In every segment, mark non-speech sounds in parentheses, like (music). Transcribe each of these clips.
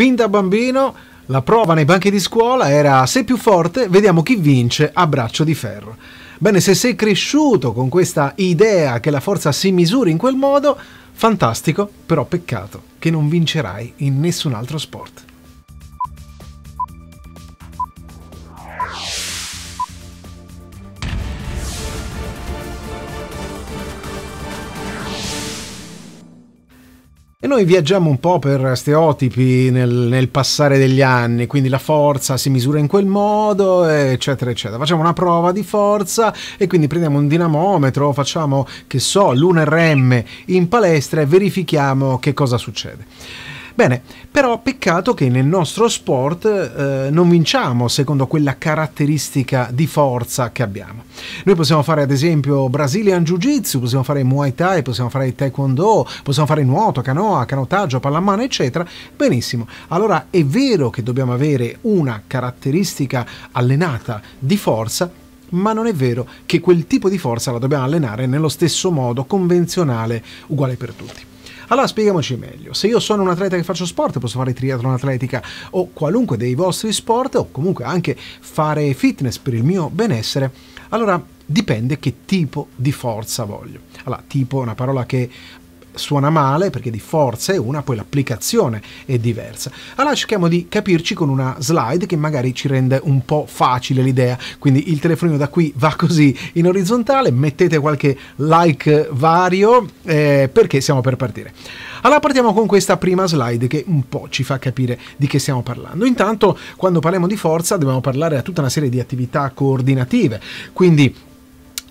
Fin da bambino la prova nei banchi di scuola era se più forte, vediamo chi vince a braccio di ferro. Bene, se sei cresciuto con questa idea che la forza si misuri in quel modo, fantastico, però peccato che non vincerai in nessun altro sport. noi viaggiamo un po' per stereotipi nel, nel, passare degli anni, quindi la forza si misura in quel modo, eccetera, eccetera. Facciamo una prova di forza e quindi prendiamo un dinamometro, facciamo, che so, l'1RM in palestra e verifichiamo che cosa succede. Bene, però peccato che nel nostro sport eh, non vinciamo secondo quella caratteristica di forza che abbiamo. Noi possiamo fare ad esempio Brazilian Jiu-Jitsu, possiamo fare Muay Thai, possiamo fare Taekwondo, possiamo fare nuoto, canoa, canottaggio, pallamano, eccetera. Benissimo. Allora è vero che dobbiamo avere una caratteristica allenata di forza, ma non è vero che quel tipo di forza la dobbiamo allenare nello stesso modo convenzionale, uguale per tutti. Allora spieghiamoci meglio. Se io sono un atleta che faccio sport, posso fare triathlon atletica o qualunque dei vostri sport o comunque anche fare fitness per il mio benessere. Allora dipende che tipo di forza voglio. Allora, tipo è una parola che suona male perché di forza è una, poi l'applicazione è diversa. Allora cerchiamo di capirci con una slide che magari ci rende un po' facile l'idea, quindi il telefonino da qui va così in orizzontale, mettete qualche like vario eh, perché siamo per partire. Allora partiamo con questa prima slide che un po' ci fa capire di che stiamo parlando. Intanto quando parliamo di forza dobbiamo parlare a tutta una serie di attività coordinative, quindi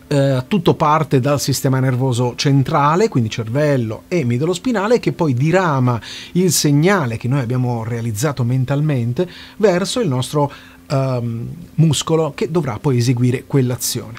eh, tutto parte dal sistema nervoso centrale, quindi cervello e midollo spinale, che poi dirama il segnale che noi abbiamo realizzato mentalmente verso il nostro um, muscolo che dovrà poi eseguire quell'azione.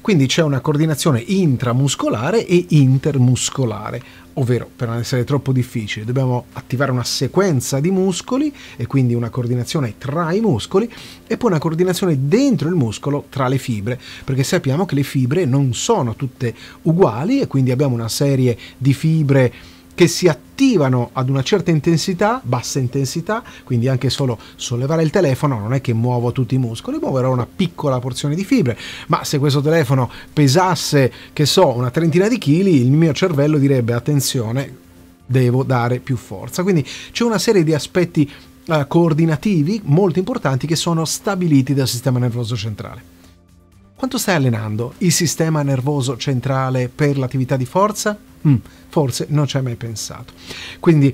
Quindi c'è una coordinazione intramuscolare e intermuscolare, ovvero per non essere troppo difficile dobbiamo attivare una sequenza di muscoli e quindi una coordinazione tra i muscoli e poi una coordinazione dentro il muscolo tra le fibre, perché sappiamo che le fibre non sono tutte uguali e quindi abbiamo una serie di fibre che si attivano ad una certa intensità, bassa intensità, quindi anche solo sollevare il telefono non è che muovo tutti i muscoli, muoverò una piccola porzione di fibre, ma se questo telefono pesasse, che so, una trentina di chili, il mio cervello direbbe attenzione, devo dare più forza. Quindi c'è una serie di aspetti eh, coordinativi molto importanti che sono stabiliti dal sistema nervoso centrale. Quanto stai allenando il sistema nervoso centrale per l'attività di forza? Mm, forse non ci hai mai pensato. Quindi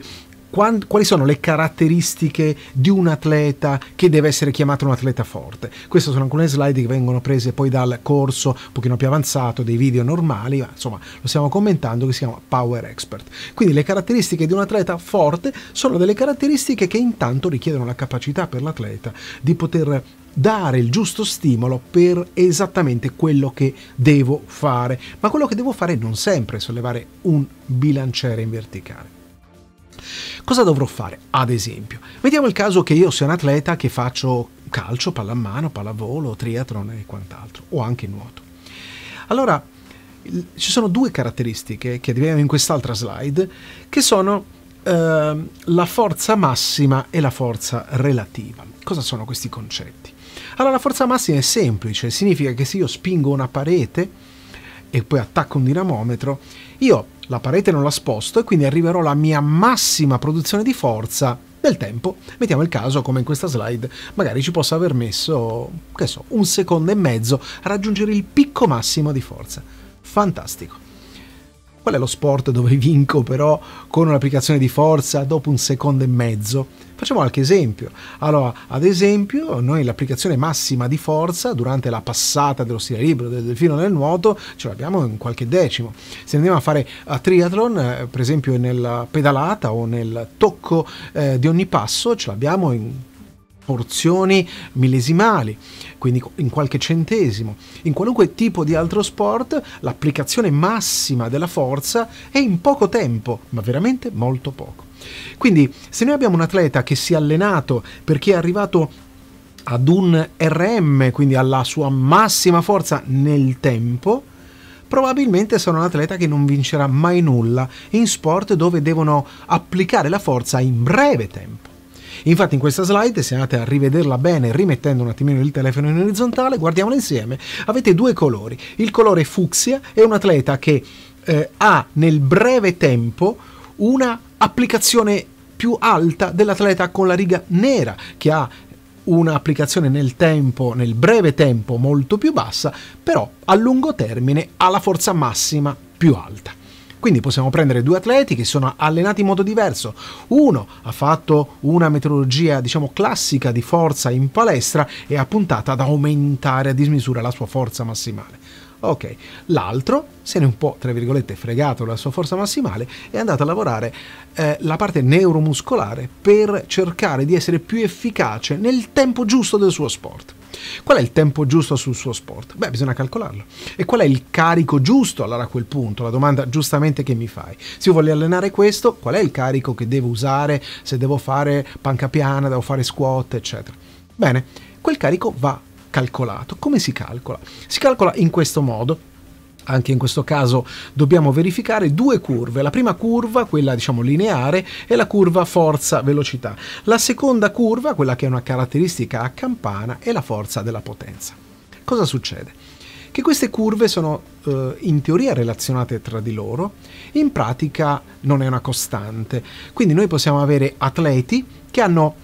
quali sono le caratteristiche di un atleta che deve essere chiamato un atleta forte. Queste sono alcune slide che vengono prese poi dal corso un pochino più avanzato, dei video normali, ma insomma lo stiamo commentando che si chiama Power Expert. Quindi le caratteristiche di un atleta forte sono delle caratteristiche che intanto richiedono la capacità per l'atleta di poter dare il giusto stimolo per esattamente quello che devo fare. Ma quello che devo fare non sempre è sollevare un bilanciere in verticale. Cosa dovrò fare? Ad esempio, vediamo il caso che io sia un atleta che faccio calcio, pallamano, pallavolo, triathlon e quant'altro, o anche nuoto. Allora, ci sono due caratteristiche che vediamo in quest'altra slide, che sono eh, la forza massima e la forza relativa. Cosa sono questi concetti? Allora la forza massima è semplice, significa che se io spingo una parete e poi attacco un dinamometro, io la parete non la sposto e quindi arriverò alla mia massima produzione di forza del tempo. Mettiamo il caso, come in questa slide, magari ci possa aver messo, che so, un secondo e mezzo a raggiungere il picco massimo di forza. Fantastico. Qual è lo sport dove (laughs) vinco però con un'applicazione di forza dopo un secondo e mezzo? Facciamo qualche esempio. Allora, ad esempio, noi l'applicazione massima di forza durante la passata dello stile libero del delfino nel nuoto ce l'abbiamo in qualche decimo. Se andiamo a fare a eh, triathlon, eh, per esempio nella pedalata o nel tocco eh, di ogni passo, ce l'abbiamo in porzioni millesimali, quindi in qualche centesimo. In qualunque tipo di altro sport, l'applicazione massima della forza è in poco tempo, ma veramente molto poco. Quindi se noi abbiamo un atleta che si è allenato perché è arrivato ad un RM, quindi alla sua massima forza nel tempo, probabilmente sarà un atleta che non vincerà mai nulla in sport dove devono applicare la forza in breve tempo. Infatti in questa slide, se andate a rivederla bene, rimettendo un attimino il telefono in orizzontale, guardiamola insieme, avete due colori. Il colore fucsia è un atleta che eh, ha nel breve tempo una applicazione più alta dell'atleta con la riga nera, che ha un'applicazione nel tempo, nel breve tempo molto più bassa, però a lungo termine ha la forza massima più alta. Quindi possiamo prendere due atleti che sono allenati in modo diverso. Uno ha fatto una metodologia, diciamo, classica di forza in palestra e ha puntato ad aumentare a dismisura la sua forza massimale. Ok, l'altro se ne è un po', tra virgolette, fregato la sua forza massimale, e è andato a lavorare eh, la parte neuromuscolare per cercare di essere più efficace nel tempo giusto del suo sport. Qual è il tempo giusto sul suo sport? Beh, bisogna calcolarlo. E qual è il carico giusto allora a quel punto? La domanda giustamente che mi fai. Se io voglio allenare questo, qual è il carico che devo usare? Se devo fare panca piana, devo fare squat, eccetera. Bene, quel carico va calcolato. Come si calcola? Si calcola in questo modo anche in questo caso dobbiamo verificare due curve, la prima curva, quella diciamo lineare, è la curva forza-velocità, la seconda curva, quella che è una caratteristica a campana, è la forza della potenza. Cosa succede? Che queste curve sono eh, in teoria relazionate tra di loro, in pratica non è una costante, quindi noi possiamo avere atleti che hanno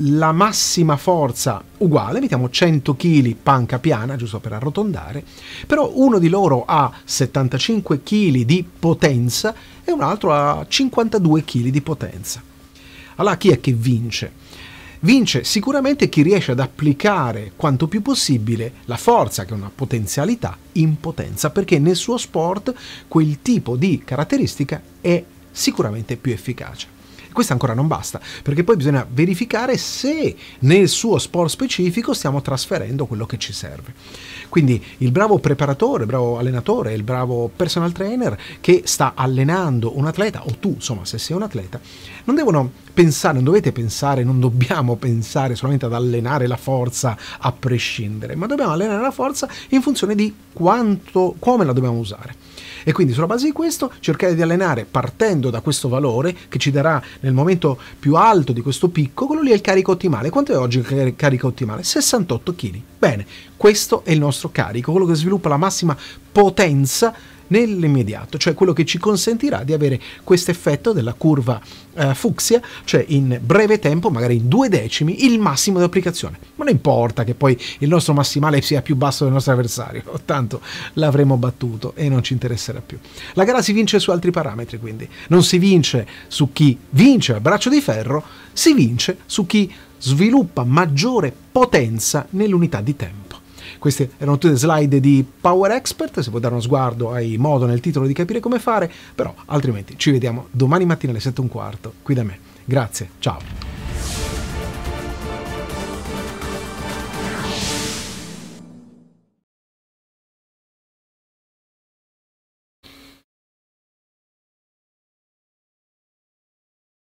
la massima forza uguale, mettiamo 100 kg panca piana, giusto per arrotondare, però uno di loro ha 75 kg di potenza e un altro ha 52 kg di potenza. Allora chi è che vince? Vince sicuramente chi riesce ad applicare quanto più possibile la forza, che è una potenzialità, in potenza, perché nel suo sport quel tipo di caratteristica è sicuramente più efficace. Questo ancora non basta, perché poi bisogna verificare se nel suo sport specifico stiamo trasferendo quello che ci serve. Quindi il bravo preparatore, il bravo allenatore, il bravo personal trainer che sta allenando un atleta, o tu insomma se sei un atleta, non devono pensare, non dovete pensare, non dobbiamo pensare solamente ad allenare la forza a prescindere, ma dobbiamo allenare la forza in funzione di quanto, come la dobbiamo usare. E quindi sulla base di questo cercare di allenare partendo da questo valore che ci darà nel momento più alto di questo picco, quello lì è il carico ottimale. Quanto è oggi il carico ottimale? 68 kg. Bene, questo è il nostro carico, quello che sviluppa la massima potenza nell'immediato, cioè quello che ci consentirà di avere questo effetto della curva eh, fucsia, cioè in breve tempo, magari in due decimi, il massimo di applicazione. Ma non importa che poi il nostro massimale sia più basso del nostro avversario, (laughs) tanto l'avremo battuto e non ci interesserà più. La gara si vince su altri parametri, quindi non si vince su chi vince al braccio di ferro, si vince su chi sviluppa maggiore potenza nell'unità di tempo. Queste erano tutte slide di Power Expert, se vuoi dare uno sguardo hai modo nel titolo di capire come fare, però altrimenti ci vediamo domani mattina alle 7.15 qui da me. Grazie, ciao!